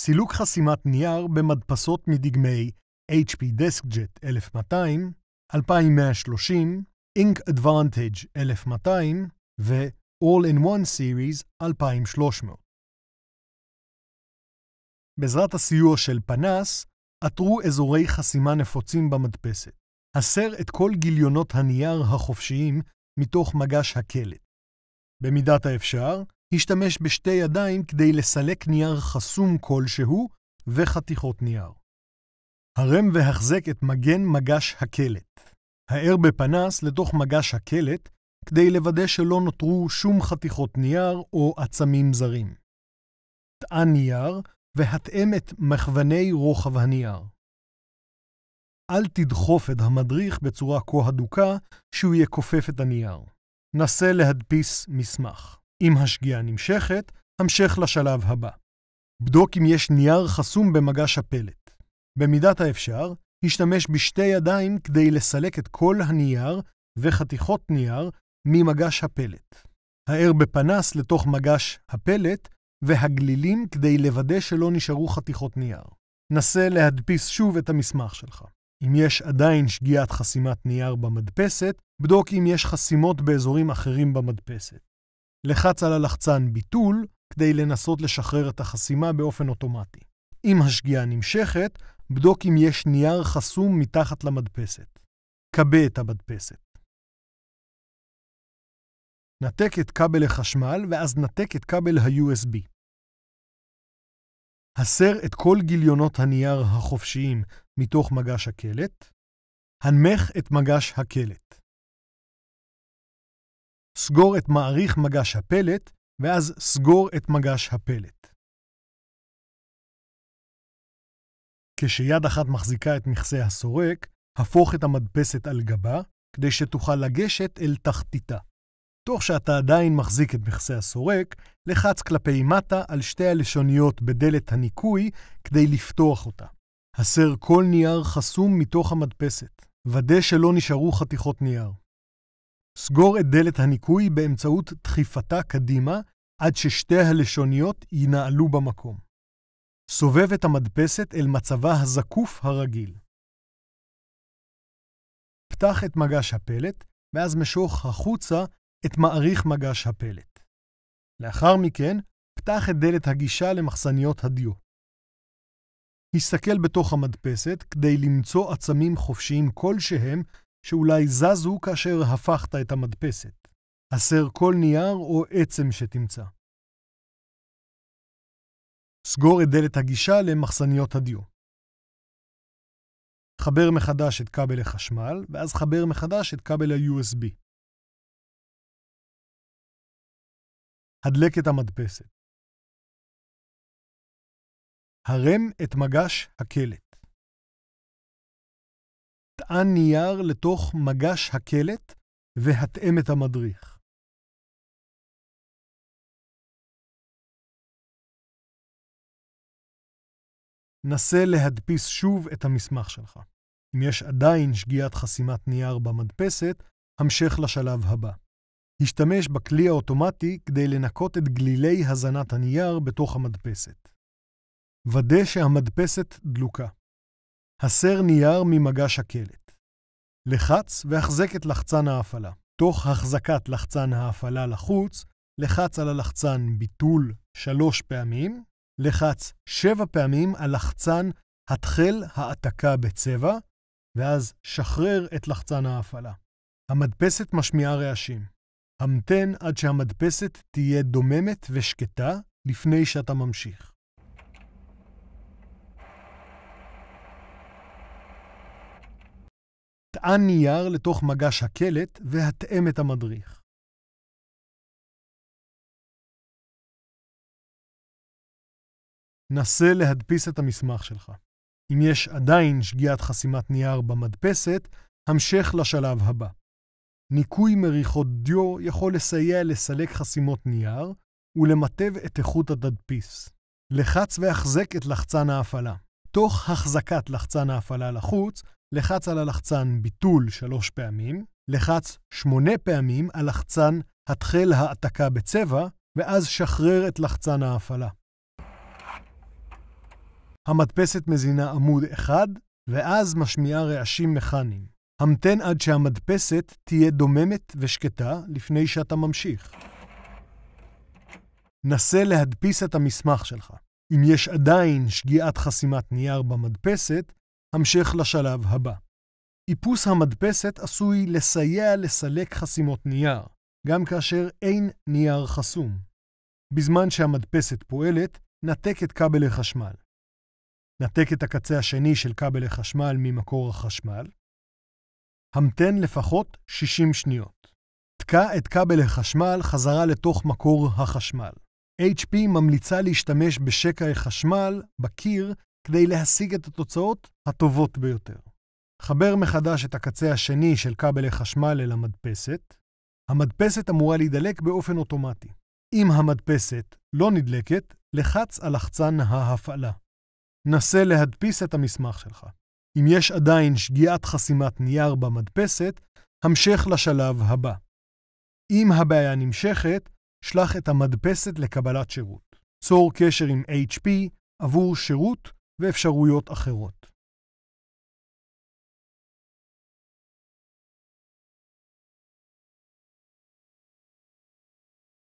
סילוק חסימת נייר במדפסות מדגמי HP DeskJet 1200, 2130, Ink Advantage 1200 ו-All-in-One Series 2300. בעזרת הסיוע של פנס, עתרו אזורי חסימה נפוצים במדפסת. הסר את כל גיליונות הנייר החופשיים מתוך מגש הקלט. במידת האפשר, השתמש בשתי ידיים כדי לסלק נייר חסום כלשהו וחתיכות נייר. הרם והחזק את מגן מגש הקלט. האר בפנס לתוך מגש הקלט כדי לוודא שלא נותרו שום חתיכות נייר או עצמים זרים. טען נייר והתאם את מכווני רוחב הנייר. אל תדחוף את המדריך בצורה כה הדוקה שהוא יכופף את הנייר. נסה להדפיס מסמך. אם השגיאה נמשכת, המשך לשלב הבא. בדוק אם יש נייר חסום במגש הפלט. במידת האפשר, השתמש בשתי ידיים כדי לסלק את כל הנייר וחתיכות נייר ממגש הפלט. האר בפנס לתוך מגש הפלט, והגלילים כדי לוודא שלא נשארו חתיכות נייר. נסה להדפיס שוב את המסמך שלך. אם יש עדיין שגיאת חסימת נייר במדפסת, בדוק אם יש חסימות באזורים אחרים במדפסת. לחץ על הלחצן ביטול כדי לנסות לשחרר את החסימה באופן אוטומטי. אם השגיאה נמשכת, בדוק אם יש נייר חסום מתחת למדפסת. כבה את המדפסת. נתק את כבל החשמל ואז נתק את כבל ה-USB. הסר את כל גיליונות הנייר החופשיים מתוך מגש הקלט, הנמך את מגש הקלט. סגור את מעריך מגש הפלט, ואז סגור את מגש הפלט. כשיד אחת מחזיקה את מכסה הסורק, הפוך את המדפסת על גבה, כדי שתוכל לגשת אל תחתיתה. תוך שאתה עדיין מחזיק את מכסה הסורק, לחץ כלפי מטה על שתי הלשוניות בדלת הניקוי כדי לפתוח אותה. הסר כל נייר חסום מתוך המדפסת. ודא שלא נשארו חתיכות נייר. סגור את דלת הניקוי באמצעות דחיפתה קדימה עד ששתי הלשוניות ינעלו במקום. סובב את המדפסת אל מצבה הזקוף הרגיל. פתח את מגש הפלט, ואז משוך החוצה את מעריך מגש הפלט. לאחר מכן, פתח את דלת הגישה למחסניות הדיו. הסתכל בתוך המדפסת כדי למצוא עצמים חופשיים כלשהם שאולי זזו כאשר הפכת את המדפסת. הסר כל נייר או עצם שתמצא. סגור את דלת הגישה למחסניות הדיו. חבר מחדש את כבל החשמל, ואז חבר מחדש את כבל ה-USB. הדלק את המדפסת. הרם את מגש הקלט. מטען נייר לתוך מגש הקלט והתאם את המדריך. נסה להדפיס שוב את המסמך שלך. אם יש עדיין שגיאת חסימת נייר במדפסת, המשך לשלב הבא. השתמש בכלי האוטומטי כדי לנקות את גלילי הזנת הנייר בתוך המדפסת. ודא שהמדפסת דלוקה. הסר נייר ממגש הקלט. לחץ והחזק את לחצן ההפעלה. תוך החזקת לחצן ההפעלה לחוץ, לחץ על הלחצן ביטול שלוש פעמים, לחץ שבע פעמים על לחצן התחל העתקה בצבע, ואז שחרר את לחצן ההפעלה. המדפסת משמיעה רעשים. המתן עד שהמדפסת תהיה דוממת ושקטה לפני שאתה ממשיך. הטעה נייר לתוך מגש הקלט והטעם את המדריך. נסה להדפיס את המסמך שלך. אם יש עדיין שגיאת חסימת נייר במדפסת, המשך לשלב הבא. ניקוי מריחות דיו יכול לסייע לסלק חסימות נייר ולמטב את איכות התדפיס. לחץ והחזק את לחצן ההפעלה. תוך החזקת לחצן ההפעלה לחוץ, לחץ על הלחצן ביטול שלוש פעמים, לחץ שמונה פעמים על לחצן התחל העתקה בצבע, ואז שחרר את לחצן ההפעלה. המדפסת מזינה עמוד אחד, ואז משמיעה רעשים מכניים. המתן עד שהמדפסת תהיה דוממת ושקטה לפני שאתה ממשיך. נסה להדפיס את המסמך שלך. אם יש עדיין שגיאת חסימת נייר במדפסת, המשך לשלב הבא. איפוס המדפסת עשוי לסייע לסלק חסימות נייר, גם כאשר אין נייר חסום. בזמן שהמדפסת פועלת, נתק את כבל החשמל. נתק את הקצה השני של כבל החשמל ממקור החשמל. המתן לפחות 60 שניות. תקע את כבל החשמל חזרה לתוך מקור החשמל. HP ממליצה להשתמש בשקע החשמל בקיר כדי להשיג את התוצאות הטובות ביותר. חבר מחדש את הקצה השני של כבלי חשמל אל המדפסת. המדפסת אמורה להידלק באופן אוטומטי. אם המדפסת לא נדלקת, לחץ על לחצן ההפעלה. נסה להדפיס את המסמך שלך. אם יש עדיין שגיאת חסימת נייר במדפסת, המשך לשלב הבא. אם הבעיה נמשכת, שלח את המדפסת לקבלת שירות. צור קשר עם HP עבור שירות ואפשרויות אחרות.